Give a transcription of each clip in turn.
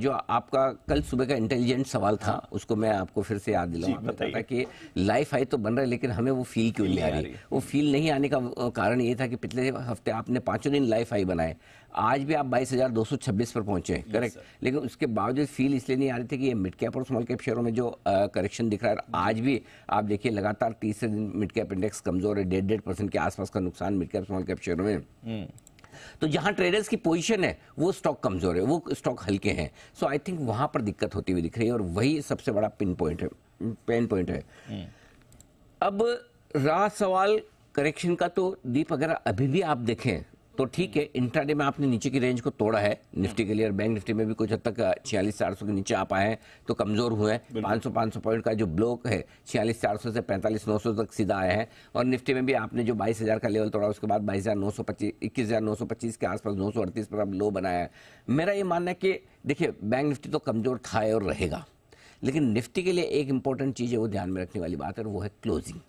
जो आपका कल सुबह का इंटेलिजेंट सवाल था हाँ। उसको मैं आपको फिर से याद दिलाऊंगा कि लाइफ आई तो बन रहा है लेकिन हमें वो फील क्यों नहीं आ रही वो फील नहीं आने का कारण ये था कि पिछले हफ्ते आपने पांचों दिन लाइफ आई बनाए आज भी आप 22,226 पर पहुंचे हैं करेक्ट लेकिन उसके बावजूद फील इसलिए नहीं आ रही थी कि ये मिड कैप और स्मॉल कैप शेयरों में जो करेक्शन दिख रहा है आज भी आप देखिए लगातार तीसरे दिन मिड कैप इंडेक्स कमजोर है डेढ़ डेढ़ परसेंट के आसपास का नुकसान मिड कैप स्मॉल कैप शेयरों में हम्म। तो जहां ट्रेडर्स की पोजीशन है वो स्टॉक कमजोर है वो स्टॉक हल्के हैं सो आई थिंक वहां पर दिक्कत होती हुई दिख रही है और वही सबसे बड़ा पिन पॉइंट है पेन पॉइंट है हम्म। अब रहा सवाल करेक्शन का तो दीप अगर अभी भी आप देखें तो ठीक है इंटरडे में आपने नीचे की रेंज को तोड़ा है निफ्टी के लिए और बैंक निफ्टी में भी कुछ हद तक छियालीस चार के नीचे आप आए हैं तो कमजोर हुए हैं पाँच सौ पॉइंट का जो ब्लॉक है छियालीस चार से पैंतालीस नौ तक सीधा आया है और निफ्टी में भी आपने जो बाईस का लेवल तोड़ा उसके बाद बाईस इक्कीस के आसपास नौ पर आप लो बनाया है मेरा ये मानना है कि देखिए बैंक निफ्टी तो कमजोर था और रहेगा लेकिन निफ्टी के लिए एक इंपॉर्टेंट चीज़ है वो ध्यान में रखने वाली बात है वो है क्लोजिंग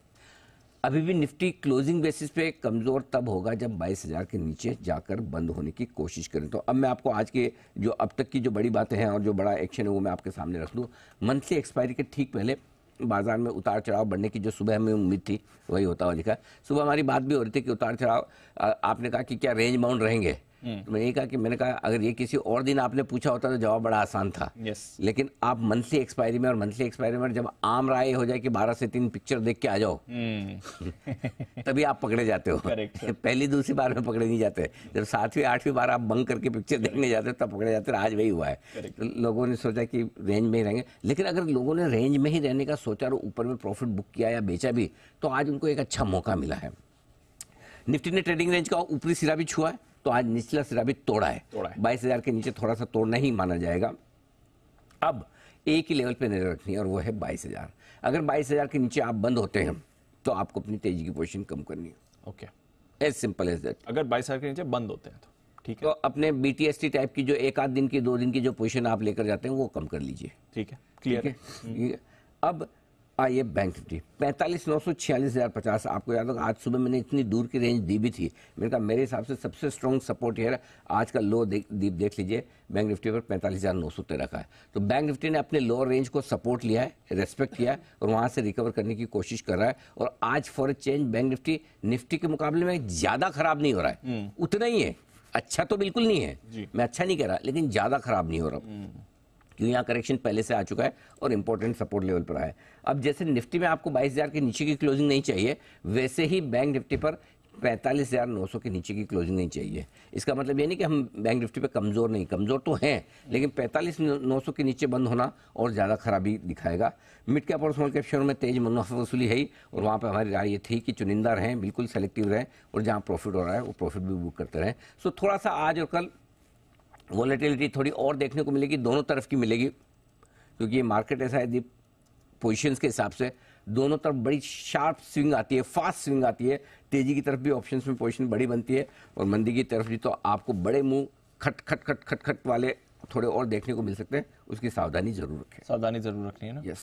अभी भी निफ्टी क्लोजिंग बेसिस पे कमज़ोर तब होगा जब 22,000 के नीचे जाकर बंद होने की कोशिश करें तो अब मैं आपको आज के जो अब तक की जो बड़ी बातें हैं और जो बड़ा एक्शन है वो मैं आपके सामने रख दूँ मंथली एक्सपायरी के ठीक पहले बाजार में उतार चढ़ाव बढ़ने की जो सुबह हमें उम्मीद थी वही होता हुआ दिखा सुबह हमारी बात भी हो रही थी कि उतार चढ़ाव आपने कहा कि क्या रेंज बाउंड रहेंगे तो मैंने कहा कि मैंने कहा अगर ये किसी और दिन आपने पूछा होता तो जवाब बड़ा आसान था yes. लेकिन आप मंथली एक्सपायरी में और मंथली एक्सपायरी में जब आम राय हो जाए कि बारह से तीन पिक्चर देख के आ जाओ हम्म। तभी आप पकड़े जाते हो पहली दूसरी बार में पकड़े नहीं जाते जब सातवीं आठवीं बार आप बंक करके पिक्चर देखने जाते तब पकड़े जाते आज वही हुआ है तो लोगों ने सोचा कि रेंज में ही रहेंगे लेकिन अगर लोगों ने रेंज में ही रहने का सोचा और ऊपर में प्रॉफिट बुक किया या बेचा भी तो आज उनको एक अच्छा मौका मिला है निफ्टी ने ट्रेडिंग रेंज का ऊपरी सिरा भी छुआ है तो आज निचला सिरा भी तोड़ा है बाईस हजार के नीचे थोड़ा सा तोड़ना ही माना जाएगा अब एक ही लेवल पे नजर रखनी है और वो है बाईस हजार अगर बाईस हजार के नीचे आप बंद होते हैं तो आपको अपनी तेजी की पोजिशन कम करनी है okay as simple as that अगर बाईस हजार के नीचे बंद होते हैं तो ठीक है तो अपने बीटीएसटी टाइप की जो एक आध दिन की दो दिन की जो पोजिशन आप लेकर जाते हैं वो कम कर लीजिए ठीक है क्लियर है अब आइए बैंक निफ्टी पैंतालीस नौ सौ छियालीस हज़ार पचास आपको याद होगा आज सुबह मैंने इतनी दूर की रेंज दी भी थी मैंने कहा मेरे हिसाब से सबसे स्ट्रॉन्ग सपोर्ट है आज का लो दीप देख, लीजिए बैंक निफ्टी पर पैंतालीस हज़ार नौ सौ तेरह का है तो बैंक निफ्टी ने अपने लोअर रेंज को सपोर्ट लिया है रेस्पेक्ट किया है और वहाँ से रिकवर करने की कोशिश कर रहा है और आज for a change bank Nifty Nifty के मुकाबले में ज़्यादा खराब नहीं हो रहा है हम्म। उतना ही है अच्छा तो बिल्कुल नहीं है मैं अच्छा नहीं कह रहा लेकिन ज़्यादा खराब नहीं हो रहा हम्म। क्योंकि यहाँ करेक्शन पहले से आ चुका है और इंपॉर्टेंट सपोर्ट लेवल पर है अब जैसे निफ्टी में आपको 22000 के नीचे की क्लोजिंग नहीं चाहिए वैसे ही बैंक निफ्टी पर पैंतालीस हज़ार नौ सौ के नीचे की क्लोजिंग नहीं चाहिए इसका मतलब ये नहीं कि हम बैंक निफ्टी पे कमज़ोर नहीं कमज़ोर तो हैं लेकिन पैंतालीस नौ सौ के नीचे बंद होना और ज़्यादा खराबी दिखाएगा मिड कैप और स्मॉल कैप शेयर में तेज मुनाफा वसूली है और वहाँ पर हमारी राय ये थी कि चुनिंदा रहें बिल्कुल सेलेक्टिव रहें और जहाँ प्रॉफिट हो रहा है वो प्रॉफिट भी बुक करते रहें सो थोड़ा सा आज और कल वॉलेटिलिटी थोड़ी और देखने को मिलेगी दोनों तरफ की मिलेगी क्योंकि ये मार्केट ऐसा है पोजिशन के हिसाब से दोनों तरफ बड़ी शार्प स्विंग आती है फास्ट स्विंग आती है तेजी की तरफ भी ऑप्शन में पोजिशन बड़ी बनती है और मंदी की तरफ भी तो आपको बड़े मुंह खट खट खट खट खट वाले थोड़े और देखने को मिल सकते हैं उसकी सावधानी जरूर रखें सावधानी जरूर रखनी है ना यस